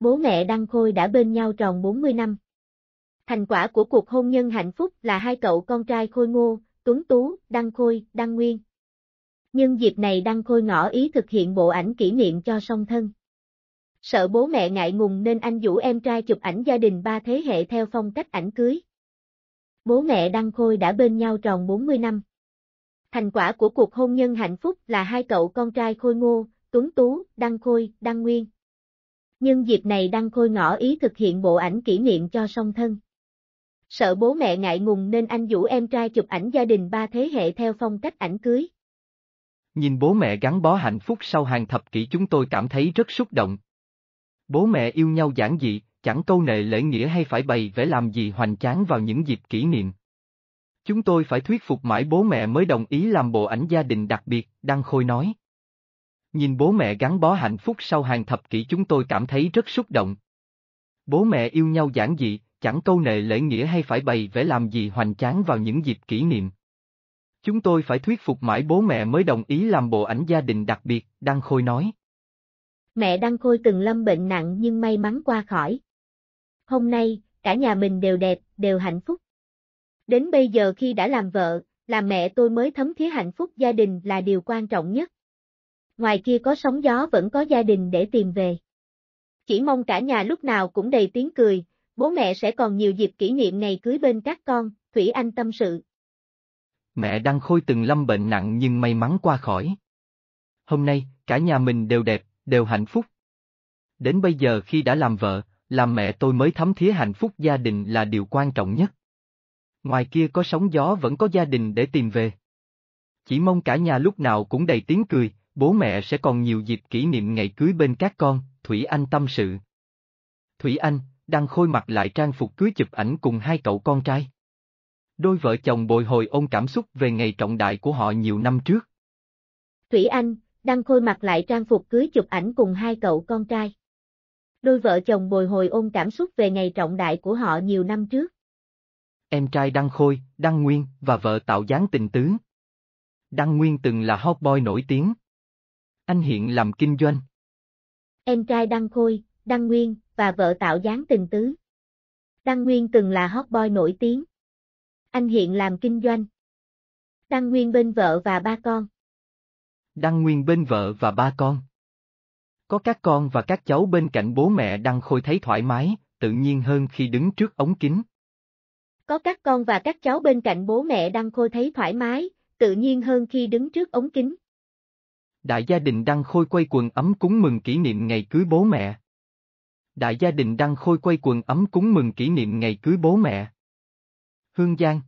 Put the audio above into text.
Bố mẹ Đăng Khôi đã bên nhau tròn 40 năm. Thành quả của cuộc hôn nhân hạnh phúc là hai cậu con trai Khôi Ngô, Tuấn Tú, Đăng Khôi, Đăng Nguyên. Nhưng dịp này Đăng Khôi ngỏ ý thực hiện bộ ảnh kỷ niệm cho song thân. Sợ bố mẹ ngại ngùng nên anh vũ em trai chụp ảnh gia đình ba thế hệ theo phong cách ảnh cưới. Bố mẹ Đăng Khôi đã bên nhau tròn 40 năm. Thành quả của cuộc hôn nhân hạnh phúc là hai cậu con trai Khôi Ngô, Tuấn Tú, Đăng Khôi, Đăng Nguyên. Nhưng dịp này Đăng Khôi ngỏ ý thực hiện bộ ảnh kỷ niệm cho song thân. Sợ bố mẹ ngại ngùng nên anh vũ em trai chụp ảnh gia đình ba thế hệ theo phong cách ảnh cưới. Nhìn bố mẹ gắn bó hạnh phúc sau hàng thập kỷ chúng tôi cảm thấy rất xúc động. Bố mẹ yêu nhau giản dị, chẳng câu nệ lễ nghĩa hay phải bày vẽ làm gì hoành tráng vào những dịp kỷ niệm. Chúng tôi phải thuyết phục mãi bố mẹ mới đồng ý làm bộ ảnh gia đình đặc biệt, Đăng Khôi nói. Nhìn bố mẹ gắn bó hạnh phúc sau hàng thập kỷ chúng tôi cảm thấy rất xúc động. Bố mẹ yêu nhau giản dị, chẳng câu nệ lễ nghĩa hay phải bày vẽ làm gì hoành tráng vào những dịp kỷ niệm. Chúng tôi phải thuyết phục mãi bố mẹ mới đồng ý làm bộ ảnh gia đình đặc biệt, Đăng Khôi nói. Mẹ Đăng Khôi từng lâm bệnh nặng nhưng may mắn qua khỏi. Hôm nay, cả nhà mình đều đẹp, đều hạnh phúc. Đến bây giờ khi đã làm vợ, làm mẹ tôi mới thấm thía hạnh phúc gia đình là điều quan trọng nhất ngoài kia có sóng gió vẫn có gia đình để tìm về. Chỉ mong cả nhà lúc nào cũng đầy tiếng cười, bố mẹ sẽ còn nhiều dịp kỷ niệm ngày cưới bên các con, Thủy Anh tâm sự. Mẹ đang khôi từng lâm bệnh nặng nhưng may mắn qua khỏi. Hôm nay, cả nhà mình đều đẹp, đều hạnh phúc. Đến bây giờ khi đã làm vợ, làm mẹ tôi mới thấm thía hạnh phúc gia đình là điều quan trọng nhất. Ngoài kia có sóng gió vẫn có gia đình để tìm về. Chỉ mong cả nhà lúc nào cũng đầy tiếng cười, bố mẹ sẽ còn nhiều dịp kỷ niệm ngày cưới bên các con, Thủy Anh tâm sự. Thủy Anh, đang khôi mặt lại trang phục cưới chụp ảnh cùng hai cậu con trai. Đôi vợ chồng bồi hồi ôn cảm xúc về ngày trọng đại của họ nhiều năm trước. Thủy Anh, đang khôi mặt lại trang phục cưới chụp ảnh cùng hai cậu con trai. Đôi vợ chồng bồi hồi ôn cảm xúc về ngày trọng đại của họ nhiều năm trước. Em trai Đăng Khôi, Đăng Nguyên và vợ tạo dáng tình tứ. Đăng Nguyên từng là hot boy nổi tiếng, anh hiện làm kinh doanh. Em trai Đăng Khôi, Đăng Nguyên, và vợ tạo dáng từng tứ. Đăng Nguyên từng là hot boy nổi tiếng. Anh hiện làm kinh doanh. Đăng Nguyên bên vợ và ba con. Đăng Nguyên bên vợ và ba con. Có các con và các cháu bên cạnh bố mẹ Đăng Khôi thấy thoải mái, tự nhiên hơn khi đứng trước ống kính. Có các con và các cháu bên cạnh bố mẹ Đăng Khôi thấy thoải mái, tự nhiên hơn khi đứng trước ống kính. Đại gia đình đang khôi quay quần ấm cúng mừng kỷ niệm ngày cưới bố mẹ. Đại gia đình đang khôi quay quần ấm cúng mừng kỷ niệm ngày cưới bố mẹ. Hương Giang